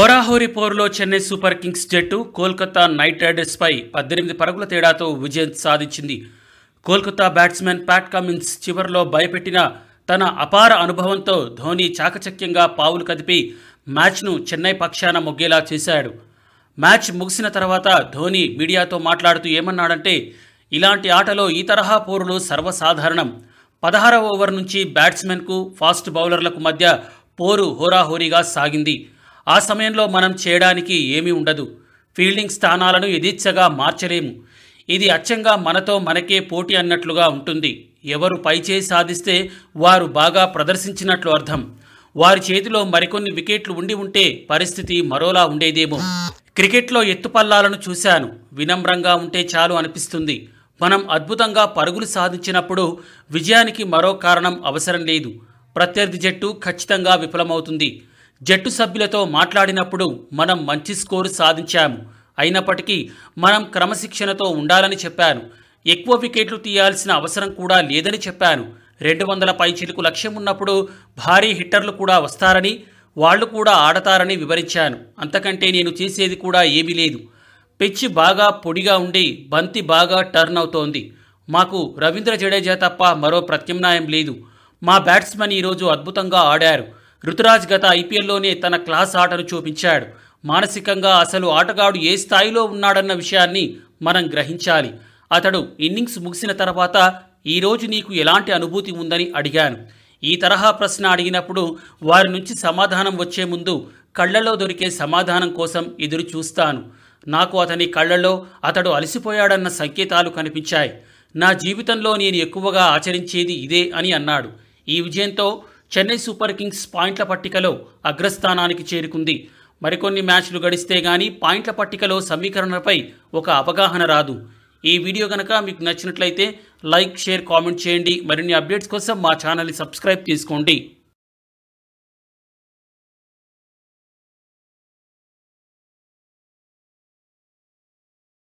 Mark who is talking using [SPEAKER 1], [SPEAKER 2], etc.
[SPEAKER 1] హోరాహోరి పోరులో Chennai super Kings జట్టు Kolkata night రైడర్స్పై పద్దెనిమిది పరుగుల తేడాతో విజయం సాధించింది కోల్కతా బ్యాట్స్మెన్ ప్యాట్ కమిన్స్ చివరిలో భయపెట్టిన తన అపార అనుభవంతో ధోని చాకచక్యంగా పావులు కదిపి మ్యాచ్ను చెన్నై పక్షాన మొగ్గేలా చేశాడు మ్యాచ్ ముగిసిన తర్వాత ధోని మీడియాతో మాట్లాడుతూ ఏమన్నాడంటే ఇలాంటి ఆటలో ఈ తరహా పోరులు సర్వసాధారణం పదహారవ ఓవర్ నుంచి బ్యాట్స్మెన్కు ఫాస్ట్ బౌలర్లకు మధ్య పోరు హోరాహోరీగా సాగింది ఆ సమయంలో మనం చేయడానికి ఏమీ ఉండదు ఫీల్డింగ్ స్థానాలను యథేచ్ఛగా మార్చలేము ఇది అచ్చంగా మనతో మనకే పోటీ అన్నట్లుగా ఉంటుంది ఎవరు పైచేయి సాధిస్తే వారు బాగా ప్రదర్శించినట్లు అర్థం వారి చేతిలో మరికొన్ని వికెట్లు ఉండి ఉంటే పరిస్థితి మరోలా ఉండేదేమో క్రికెట్లో ఎత్తుపల్లాలను చూశాను వినమ్రంగా ఉంటే చాలు అనిపిస్తుంది మనం అద్భుతంగా పరుగులు సాధించినప్పుడు విజయానికి మరో కారణం అవసరం లేదు ప్రత్యర్థి జట్టు ఖచ్చితంగా విఫలమవుతుంది జట్టు సభ్యులతో మాట్లాడినప్పుడు మనం మంచి స్కోరు సాధించాము అయినప్పటికీ మనం క్రమశిక్షణతో ఉండాలని చెప్పాను ఎక్కువ వికెట్లు తీయాల్సిన అవసరం కూడా లేదని చెప్పాను రెండు వందల పైచీలకు లక్ష్యం ఉన్నప్పుడు భారీ హిట్టర్లు కూడా వస్తారని వాళ్ళు కూడా ఆడతారని వివరించాను అంతకంటే నేను చేసేది కూడా ఏమీ లేదు పిచ్చి బాగా పొడిగా ఉండి బంతి బాగా టర్న్ అవుతోంది మాకు రవీంద్ర జడేజా తప్ప మరో ప్రత్యామ్నాయం లేదు మా బ్యాట్స్మెన్ ఈరోజు అద్భుతంగా ఆడారు ఋతురాజ్ గత ఐపీఎల్లోనే తన క్లాస్ ఆటను చూపించాడు మానసికంగా అసలు ఆటగాడు ఏ స్థాయిలో ఉన్నాడన్న విషయాన్ని మనం గ్రహించాలి అతడు ఇన్నింగ్స్ ముగిసిన తర్వాత ఈరోజు నీకు ఎలాంటి అనుభూతి ఉందని అడిగాను ఈ తరహా ప్రశ్న అడిగినప్పుడు వారి నుంచి సమాధానం వచ్చే ముందు కళ్ళలో దొరికే సమాధానం కోసం ఎదురు చూస్తాను నాకు అతని కళ్ళలో అతడు అలసిపోయాడన్న సంకేతాలు కనిపించాయి నా జీవితంలో నేను ఎక్కువగా ఆచరించేది ఇదే అని అన్నాడు ఈ విజయంతో చెన్నై సూపర్ కింగ్స్ పాయింట్ల పట్టికలో అగ్రస్థానానికి చేరుకుంది మరికొన్ని మ్యాచ్లు గడిస్తే గానీ పాయింట్ల పట్టికలో సమీకరణలపై ఒక అవగాహన రాదు ఈ వీడియో గనక మీకు నచ్చినట్లయితే లైక్ షేర్ కామెంట్ చేయండి మరిన్ని అప్డేట్స్ కోసం మా ఛానల్ని సబ్స్క్రైబ్ చేసుకోండి